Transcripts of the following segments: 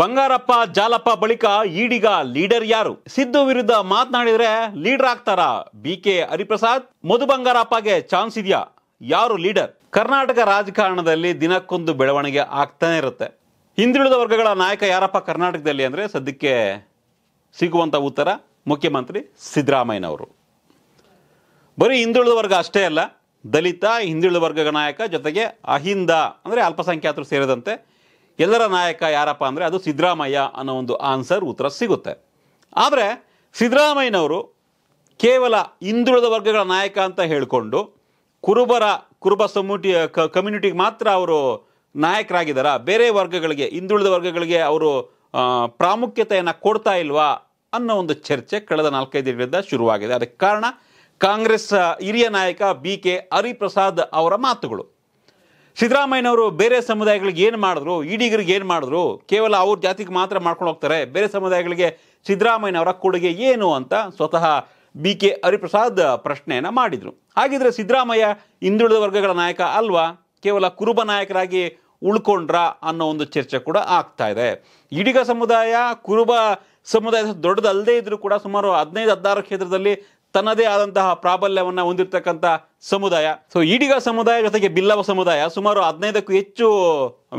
ಬಂಗಾರಪ್ಪ ಜಾಲಪ್ಪ ಬಳಿಕ ಈಡಿಗ ಲೀಡರ್ ಯಾರು ಸಿದ್ದು ವಿರುದ್ಧ ಮಾತನಾಡಿದ್ರೆ ಲೀಡರ್ ಆಗ್ತಾರ ಬಿ ಕೆ ಹರಿಪ್ರಸಾದ್ ಮಧು ಬಂಗಾರಪ್ಪಗೆ ಚಾನ್ಸ್ ಇದೆಯಾ ಯಾರು ಲೀಡರ್ ಕರ್ನಾಟಕ ರಾಜಕಾರಣದಲ್ಲಿ ದಿನಕ್ಕೊಂದು ಬೆಳವಣಿಗೆ ಆಗ್ತಾನೆ ಇರುತ್ತೆ ಹಿಂದುಳಿದ ವರ್ಗಗಳ ನಾಯಕ ಯಾರಪ್ಪ ಕರ್ನಾಟಕದಲ್ಲಿ ಅಂದ್ರೆ ಸದ್ಯಕ್ಕೆ ಸಿಗುವಂಥ ಉತ್ತರ ಮುಖ್ಯಮಂತ್ರಿ ಸಿದ್ದರಾಮಯ್ಯನವರು ಬರೀ ಹಿಂದುಳಿದ ವರ್ಗ ಅಷ್ಟೇ ಅಲ್ಲ ದಲಿತ ಹಿಂದುಳಿದ ವರ್ಗಗಳ ನಾಯಕ ಜೊತೆಗೆ ಅಹಿಂದ ಅಂದರೆ ಅಲ್ಪಸಂಖ್ಯಾತರು ಸೇರಿದಂತೆ ಎಲ್ಲರ ನಾಯಕ ಯಾರಪ್ಪ ಅಂದರೆ ಅದು ಸಿದ್ದರಾಮಯ್ಯ ಅನ್ನೋ ಒಂದು ಆನ್ಸರ್ ಉತ್ತರ ಸಿಗುತ್ತೆ ಆದರೆ ಸಿದ್ದರಾಮಯ್ಯನವರು ಕೇವಲ ಹಿಂದುಳಿದ ವರ್ಗಗಳ ನಾಯಕ ಅಂತ ಹೇಳಿಕೊಂಡು ಕುರುಬರ ಕುರುಬ ಸಮೂಟಿ ಕಮ್ಯುನಿಟಿಗೆ ಮಾತ್ರ ಅವರು ನಾಯಕರಾಗಿದ್ದಾರಾ ಬೇರೆ ವರ್ಗಗಳಿಗೆ ಹಿಂದುಳಿದ ವರ್ಗಗಳಿಗೆ ಅವರು ಪ್ರಾಮುಖ್ಯತೆಯನ್ನು ಕೊಡ್ತಾ ಇಲ್ವಾ ಅನ್ನೋ ಒಂದು ಚರ್ಚೆ ಕಳೆದ ನಾಲ್ಕೈದು ದಿನಗಳಿಂದ ಶುರುವಾಗಿದೆ ಅದಕ್ಕೆ ಕಾರಣ ಕಾಂಗ್ರೆಸ್ ಹಿರಿಯ ನಾಯಕ ಬಿ ಕೆ ಹರಿಪ್ರಸಾದ್ ಅವರ ಮಾತುಗಳು ಸಿದ್ದರಾಮಯ್ಯನವರು ಬೇರೆ ಸಮುದಾಯಗಳಿಗೆ ಏನು ಮಾಡಿದ್ರು ಈಡಿಗರಿಗೆ ಏನು ಮಾಡಿದ್ರು ಕೇವಲ ಅವ್ರ ಜಾತಿಗೆ ಮಾತ್ರ ಮಾಡ್ಕೊಂಡು ಹೋಗ್ತಾರೆ ಬೇರೆ ಸಮುದಾಯಗಳಿಗೆ ಸಿದ್ದರಾಮಯ್ಯನವರ ಕೊಡುಗೆ ಏನು ಅಂತ ಸ್ವತಃ ಬಿ ಕೆ ಹರಿಪ್ರಸಾದ್ ಪ್ರಶ್ನೆಯನ್ನು ಮಾಡಿದರು ಹಾಗಿದ್ರೆ ಸಿದ್ದರಾಮಯ್ಯ ಹಿಂದುಳಿದ ವರ್ಗಗಳ ನಾಯಕ ಅಲ್ವಾ ಕೇವಲ ಕುರುಬ ನಾಯಕರಾಗಿ ಉಳ್ಕೊಂಡ್ರ ಅನ್ನೋ ಒಂದು ಚರ್ಚೆ ಕೂಡ ಆಗ್ತಾ ಇದೆ ಈಡಿಗ ಸಮುದಾಯ ಕುರುಬ ಸಮುದಾಯ ದೊಡ್ಡದಲ್ಲದೇ ಇದ್ದರೂ ಕೂಡ ಸುಮಾರು ಹದಿನೈದು ಹದಿನಾರು ಕ್ಷೇತ್ರದಲ್ಲಿ ತನ್ನದೇ ಆದಂತಹ ಪ್ರಾಬಲ್ಯವನ್ನು ಹೊಂದಿರತಕ್ಕಂಥ ಸಮುದಾಯ ಸೊ ಈಡಿಗ ಸಮುದಾಯ ಜೊತೆಗೆ ಬಿಲ್ಲವ ಸಮುದಾಯ ಸುಮಾರು ಹದಿನೈದಕ್ಕೂ ಹೆಚ್ಚು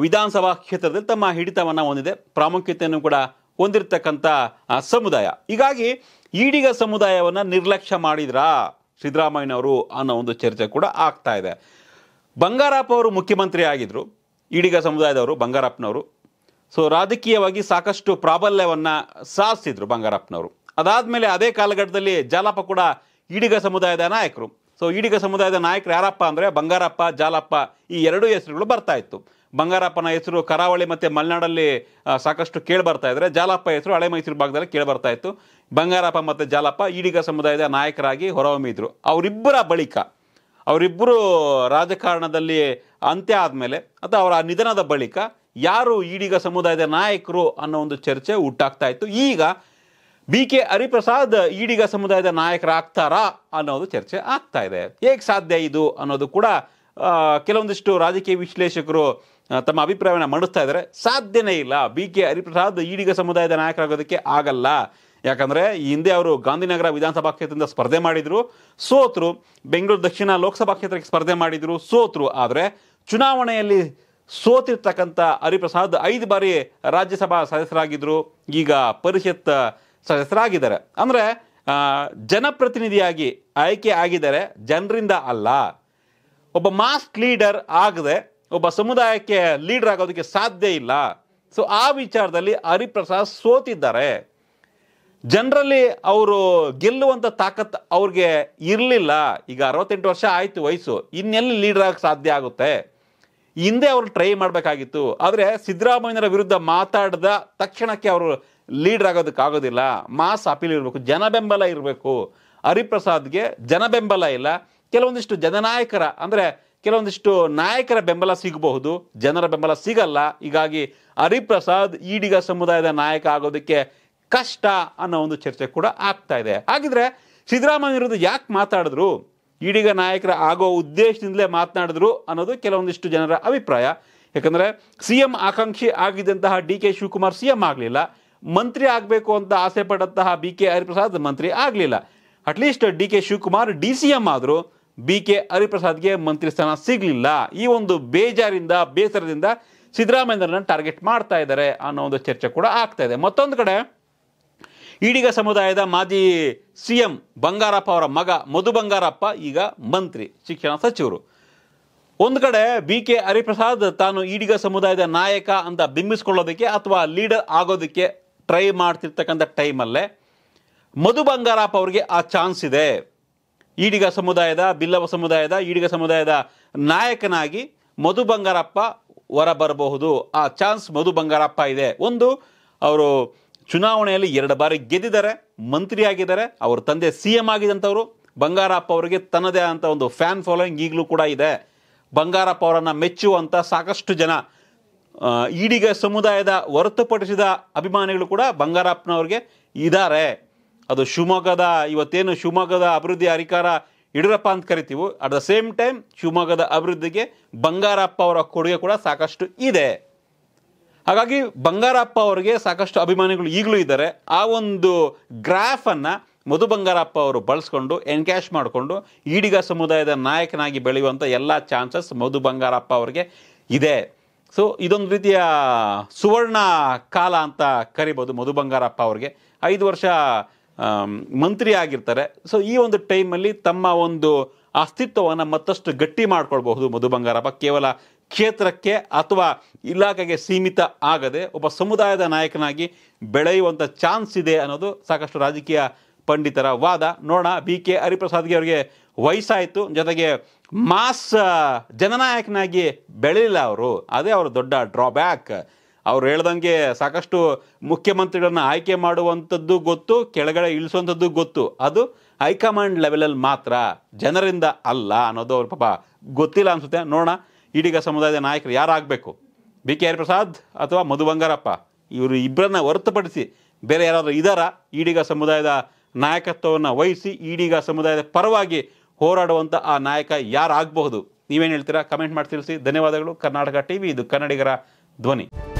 ವಿಧಾನಸಭಾ ಕ್ಷೇತ್ರದಲ್ಲಿ ತಮ್ಮ ಹಿಡಿತವನ್ನು ಹೊಂದಿದೆ ಪ್ರಾಮುಖ್ಯತೆಯನ್ನು ಕೂಡ ಹೊಂದಿರತಕ್ಕಂಥ ಸಮುದಾಯ ಹೀಗಾಗಿ ಈಡಿಗ ಸಮುದಾಯವನ್ನು ನಿರ್ಲಕ್ಷ್ಯ ಮಾಡಿದ್ರಾ ಸಿದ್ದರಾಮಯ್ಯನವರು ಅನ್ನೋ ಒಂದು ಚರ್ಚೆ ಕೂಡ ಆಗ್ತಾ ಇದೆ ಬಂಗಾರಪ್ಪ ಅವರು ಮುಖ್ಯಮಂತ್ರಿ ಆಗಿದ್ರು ಈಡಿಗ ಸಮುದಾಯದವರು ಬಂಗಾರಪ್ಪನವರು ಸೊ ರಾಜಕೀಯವಾಗಿ ಸಾಕಷ್ಟು ಪ್ರಾಬಲ್ಯವನ್ನು ಸಾಧಿಸಿದ್ರು ಬಂಗಾರಪ್ಪನವರು ಅದಾದಮೇಲೆ ಅದೇ ಕಾಲಘಟ್ಟದಲ್ಲಿ ಜಾಲಪ್ಪ ಕೂಡ ಈಡಿಗ ಸಮುದಾಯದ ನಾಯಕರು ಸೊ ಈಡಿಗ ಸಮುದಾಯದ ನಾಯಕರು ಯಾರಪ್ಪ ಅಂದರೆ ಬಂಗಾರಪ್ಪ ಜಾಲಪ್ಪ ಈ ಎರಡೂ ಹೆಸರುಗಳು ಬರ್ತಾ ಇತ್ತು ಬಂಗಾರಪ್ಪನ ಹೆಸರು ಕರಾವಳಿ ಮತ್ತು ಮಲೆನಾಡಲ್ಲಿ ಸಾಕಷ್ಟು ಕೇಳಿ ಬರ್ತಾ ಜಾಲಪ್ಪ ಹೆಸರು ಹಳೆ ಮೈಸೂರು ಭಾಗದಲ್ಲಿ ಕೇಳಿ ಬರ್ತಾ ಇತ್ತು ಬಂಗಾರಪ್ಪ ಮತ್ತು ಜಾಲಪ್ಪ ಈಡಿಗ ಸಮುದಾಯದ ನಾಯಕರಾಗಿ ಹೊರಹೊಮ್ಮಿದ್ರು ಅವರಿಬ್ಬರ ಬಳಿಕ ಅವರಿಬ್ಬರು ರಾಜಕಾರಣದಲ್ಲಿ ಅಂತ್ಯ ಆದಮೇಲೆ ಅಥವಾ ಅವರ ನಿಧನದ ಬಳಿಕ ಯಾರು ಈಡಿಗ ಸಮುದಾಯದ ನಾಯಕರು ಅನ್ನೋ ಒಂದು ಚರ್ಚೆ ಹುಟ್ಟಾಗ್ತಾ ಇತ್ತು ಈಗ ಬಿ ಕೆ ಹರಿಪ್ರಸಾದ್ ಈಡಿಗ ಸಮುದಾಯದ ನಾಯಕರಾಗ್ತಾರಾ ಅನ್ನೋದು ಚರ್ಚೆ ಆಗ್ತಾ ಇದೆ ಹೇಗೆ ಸಾಧ್ಯ ಇದು ಅನ್ನೋದು ಕೂಡ ಕೆಲವೊಂದಿಷ್ಟು ರಾಜಕೀಯ ವಿಶ್ಲೇಷಕರು ತಮ್ಮ ಅಭಿಪ್ರಾಯವನ್ನು ಮಂಡಿಸ್ತಾ ಇದ್ದಾರೆ ಸಾಧ್ಯನೇ ಇಲ್ಲ ಬಿ ಕೆ ಹರಿಪ್ರಸಾದ್ ಈಡಿಗ ಸಮುದಾಯದ ನಾಯಕರಾಗೋದಕ್ಕೆ ಆಗಲ್ಲ ಯಾಕಂದರೆ ಈ ಹಿಂದೆ ಅವರು ಗಾಂಧಿನಗರ ವಿಧಾನಸಭಾ ಕ್ಷೇತ್ರದಿಂದ ಸ್ಪರ್ಧೆ ಮಾಡಿದರು ಸೋತರು ಬೆಂಗಳೂರು ದಕ್ಷಿಣ ಲೋಕಸಭಾ ಕ್ಷೇತ್ರಕ್ಕೆ ಸ್ಪರ್ಧೆ ಮಾಡಿದರು ಸೋತರು ಆದರೆ ಚುನಾವಣೆಯಲ್ಲಿ ಸೋತಿರ್ತಕ್ಕಂಥ ಹರಿಪ್ರಸಾದ್ ಐದು ಬಾರಿ ರಾಜ್ಯಸಭಾ ಸದಸ್ಯರಾಗಿದ್ದರು ಈಗ ಪರಿಷತ್ ಸದಸ್ಯರಾಗಿದ್ದಾರೆ ಅಂದರೆ ಜನಪ್ರತಿನಿಧಿಯಾಗಿ ಆಯ್ಕೆ ಆಗಿದ್ದಾರೆ ಜನರಿಂದ ಅಲ್ಲ ಒಬ್ಬ ಮಾಸ್ ಲೀಡರ್ ಆಗದೆ ಒಬ್ಬ ಸಮುದಾಯಕ್ಕೆ ಲೀಡರ್ ಆಗೋದಕ್ಕೆ ಸಾಧ್ಯ ಇಲ್ಲ ಸೊ ಆ ವಿಚಾರದಲ್ಲಿ ಹರಿಪ್ರಸಾದ್ ಸೋತಿದ್ದಾರೆ ಜನರಲ್ಲಿ ಅವರು ಗೆಲ್ಲುವಂಥ ತಾಕತ್ ಅವ್ರಿಗೆ ಇರಲಿಲ್ಲ ಈಗ ಅರವತ್ತೆಂಟು ವರ್ಷ ಆಯಿತು ವಯಸ್ಸು ಇನ್ನೆಲ್ಲಿ ಲೀಡರ್ ಆಗಕ್ಕೆ ಸಾಧ್ಯ ಆಗುತ್ತೆ ಹಿಂದೆ ಅವರು ಟ್ರೈ ಮಾಡಬೇಕಾಗಿತ್ತು ಆದರೆ ಸಿದ್ದರಾಮಯ್ಯರ ವಿರುದ್ಧ ಮಾತಾಡಿದ ತಕ್ಷಣಕ್ಕೆ ಅವರು ಲೀಡರ್ ಆಗೋದಿಲ್ಲ ಮಾಸ್ ಅಪೀಲ್ ಇರಬೇಕು ಜನ ಬೆಂಬಲ ಇರಬೇಕು ಹರಿಪ್ರಸಾದ್ಗೆ ಜನ ಬೆಂಬಲ ಇಲ್ಲ ಕೆಲವೊಂದಿಷ್ಟು ಜನನಾಯಕರ ಅಂದರೆ ಕೆಲವೊಂದಿಷ್ಟು ನಾಯಕರ ಬೆಂಬಲ ಸಿಗಬಹುದು ಜನರ ಬೆಂಬಲ ಸಿಗಲ್ಲ ಹೀಗಾಗಿ ಹರಿಪ್ರಸಾದ್ ಈಡಿಗ e ಸಮುದಾಯದ ನಾಯಕ ಆಗೋದಕ್ಕೆ ಕಷ್ಟ ಅನ್ನೋ ಒಂದು ಚರ್ಚೆ ಕೂಡ ಆಗ್ತಾ ಇದೆ ಹಾಗಿದ್ರೆ ಸಿದ್ದರಾಮಯ್ಯ ವಿರುದ್ಧ ಯಾಕೆ ಮಾತಾಡಿದ್ರು ಈಡಿಗ e ನಾಯಕರ ಆಗೋ ಉದ್ದೇಶದಿಂದಲೇ ಮಾತನಾಡಿದ್ರು ಅನ್ನೋದು ಕೆಲವೊಂದಿಷ್ಟು ಜನರ ಅಭಿಪ್ರಾಯ ಯಾಕಂದರೆ ಸಿ ಎಂ ಆಕಾಂಕ್ಷಿ ಆಗಿದ್ದಂತಹ D K Shivakumar C M ಆಗಲಿಲ್ಲ ಮಂತ್ರಿ ಆಗಬೇಕು ಅಂತ ಆಸೆ ಪಡುವಂತಹ ಬಿ ಕೆ ಹರಿಪ್ರಸಾದ್ ಮಂತ್ರಿ ಆಗಲಿಲ್ಲ at least D K Shivakumar D C M ಆದರೂ ಬಿ ಕೆ ಹರಿಪ್ರಸಾದ್ಗೆ ಮಂತ್ರಿ ಸ್ಥಾನ ಸಿಗಲಿಲ್ಲ ಈ ಒಂದು ಬೇಜಾರಿಂದ ಬೇಸರದಿಂದ ಸಿದ್ದರಾಮಯ್ಯರನ್ನ ಟಾರ್ಗೆಟ್ ಮಾಡ್ತಾ ಇದ್ದಾರೆ ಅನ್ನೋ ಒಂದು ಚರ್ಚೆ ಕೂಡ ಆಗ್ತಾ ಇದೆ ಮತ್ತೊಂದು ಕಡೆ ಈಡಿಗ ಸಮುದಾಯದ ಮಾಜಿ ಸಿ ಎಂ ಬಂಗಾರಪ್ಪ ಅವರ ಮಗ ಮಧು ಬಂಗಾರಪ್ಪ ಈಗ ಮಂತ್ರಿ ಶಿಕ್ಷಣ ಸಚಿವರು ಒಂದು ಕಡೆ ಬಿ ಕೆ ಹರಿಪ್ರಸಾದ್ ತಾನು ಈಡಿಗ ಸಮುದಾಯದ ನಾಯಕ ಅಂತ ಬಿಂಬಿಸ್ಕೊಳ್ಳೋದಕ್ಕೆ ಅಥವಾ ಲೀಡರ್ ಆಗೋದಕ್ಕೆ ಟ್ರೈ ಮಾಡ್ತಿರ್ತಕ್ಕಂಥ ಟೈಮಲ್ಲೇ ಮಧು ಬಂಗಾರಪ್ಪ ಅವರಿಗೆ ಆ ಚಾನ್ಸ್ ಇದೆ ಈಡಿಗ ಸಮುದಾಯದ ಬಿಲ್ಲವ ಸಮುದಾಯದ ಈಡಿಗ ಸಮುದಾಯದ ನಾಯಕನಾಗಿ ಮಧು ಬಂಗಾರಪ್ಪ ಹೊರ ಬರಬಹುದು ಆ ಚಾನ್ಸ್ ಮಧು ಬಂಗಾರಪ್ಪ ಇದೆ ಒಂದು ಅವರು ಚುನಾವಣೆಯಲ್ಲಿ ಎರಡು ಬಾರಿ ಗೆದ್ದಿದ್ದಾರೆ ಮಂತ್ರಿಯಾಗಿದ್ದಾರೆ ಅವರ ತಂದೆ ಸಿ ಎಮ್ ಆಗಿದ್ದಂಥವ್ರು ಬಂಗಾರಪ್ಪ ಅವರಿಗೆ ತನ್ನದೇ ಅಂತ ಒಂದು ಫ್ಯಾನ್ ಫಾಲೋಯಿಂಗ್ ಈಗಲೂ ಕೂಡ ಇದೆ ಬಂಗಾರಪ್ಪ ಅವರನ್ನು ಮೆಚ್ಚುವಂಥ ಸಾಕಷ್ಟು ಜನ ಈಡಿಗ ಸಮುದಾಯದ ಹೊರತುಪಡಿಸಿದ ಅಭಿಮಾನಿಗಳು ಕೂಡ ಬಂಗಾರಪ್ಪನವ್ರಿಗೆ ಇದ್ದಾರೆ ಅದು ಶಿವಮೊಗ್ಗದ ಇವತ್ತೇನು ಶಿವಮೊಗ್ಗದ ಅಭಿವೃದ್ಧಿ ಅಧಿಕಾರ ಯಡಿಯೂರಪ್ಪ ಅಂತ ಕರಿತೀವಿ ಅಟ್ ದ ಸೇಮ್ ಟೈಮ್ ಶಿವಮೊಗ್ಗದ ಅಭಿವೃದ್ಧಿಗೆ ಬಂಗಾರಪ್ಪ ಅವರ ಕೊಡುಗೆ ಕೂಡ ಸಾಕಷ್ಟು ಇದೆ ಹಾಗಾಗಿ ಬಂಗಾರಪ್ಪ ಅವರಿಗೆ ಸಾಕಷ್ಟು ಅಭಿಮಾನಿಗಳು ಈಗಲೂ ಇದ್ದಾರೆ ಆ ಒಂದು ಗ್ರಾಫನ್ನು ಮಧು ಬಂಗಾರಪ್ಪ ಅವರು ಬಳಸ್ಕೊಂಡು ಎನ್ಕ್ಯಾಶ್ ಮಾಡಿಕೊಂಡು ಈಡಿಗ ಸಮುದಾಯದ ನಾಯಕನಾಗಿ ಬೆಳೆಯುವಂಥ ಎಲ್ಲ ಚಾನ್ಸಸ್ ಮಧು ಬಂಗಾರಪ್ಪ ಅವರಿಗೆ ಇದೆ ಸೊ ಇದೊಂದು ರೀತಿಯ ಸುವರ್ಣ ಕಾಲ ಅಂತ ಕರಿಬೋದು ಮಧು ಬಂಗಾರಪ್ಪ ಅವ್ರಿಗೆ ಐದು ವರ್ಷ ಮಂತ್ರಿ ಆಗಿರ್ತಾರೆ ಸೊ ಈ ಒಂದು ಟೈಮಲ್ಲಿ ತಮ್ಮ ಒಂದು ಅಸ್ತಿತ್ವವನ್ನು ಮತ್ತಷ್ಟು ಗಟ್ಟಿ ಮಾಡ್ಕೊಳ್ಬಹುದು ಮಧು ಬಂಗಾರಪ್ಪ ಕೇವಲ ಕ್ಷೇತ್ರಕ್ಕೆ ಅಥವಾ ಇಲಾಖೆಗೆ ಸೀಮಿತ ಆಗದೆ ಒಬ್ಬ ಸಮುದಾಯದ ನಾಯಕನಾಗಿ ಬೆಳೆಯುವಂಥ ಚಾನ್ಸ್ ಇದೆ ಅನ್ನೋದು ಸಾಕಷ್ಟು ರಾಜಕೀಯ ಪಂಡಿತರ ವಾದ ನೋಡೋಣ ಬಿ ಕೆ ಹರಿಪ್ರಸಾದ್ಗೆ ಅವರಿಗೆ ವಯಸ್ಸಾಯಿತು ಜೊತೆಗೆ ಮಾಸ್ ಜನನಾಯಕನಾಗಿ ಬೆಳೀಲಿಲ್ಲ ಅವರು ಅದೇ ಅವರ ದೊಡ್ಡ ಡ್ರಾಬ್ಯಾಕ್ ಅವ್ರು ಹೇಳ್ದಂಗೆ ಸಾಕಷ್ಟು ಮುಖ್ಯಮಂತ್ರಿಗಳನ್ನು ಆಯ್ಕೆ ಮಾಡುವಂಥದ್ದು ಗೊತ್ತು ಕೆಳಗಡೆ ಇಳಿಸುವಂಥದ್ದು ಗೊತ್ತು ಅದು ಹೈಕಮಾಂಡ್ ಲೆವೆಲಲ್ಲಿ ಮಾತ್ರ ಜನರಿಂದ ಅಲ್ಲ ಅನ್ನೋದು ಅವ್ರ ಪಾಪ ಗೊತ್ತಿಲ್ಲ ಅನಿಸುತ್ತೆ ನೋಡೋಣ ಈಡಿಗ ಸಮುದಾಯದ ನಾಯಕರು ಯಾರಾಗಬೇಕು ಬಿ ಕೆ ಆರ್ ಪ್ರಸಾದ್ ಅಥವಾ ಮಧು ಬಂಗಾರಪ್ಪ ಇವರು ಇಬ್ಬರನ್ನ ಹೊರತುಪಡಿಸಿ ಬೇರೆ ಯಾರಾದರೂ ಇದ್ದಾರಾ ಈಡಿಗ ಸಮುದಾಯದ ನಾಯಕತ್ವವನ್ನು ವಹಿಸಿ ಈಡಿಗ ಸಮುದಾಯದ ಪರವಾಗಿ ಹೋರಾಡುವಂಥ ಆ ನಾಯಕ ಯಾರಾಗಬಹುದು ನೀವೇನು ಹೇಳ್ತೀರಾ ಕಮೆಂಟ್ ಮಾಡಿ ತಿಳಿಸಿ ಧನ್ಯವಾದಗಳು ಕರ್ನಾಟಕ ಟಿವಿ ಇದು ಕನ್ನಡಿಗರ ಧ್ವನಿ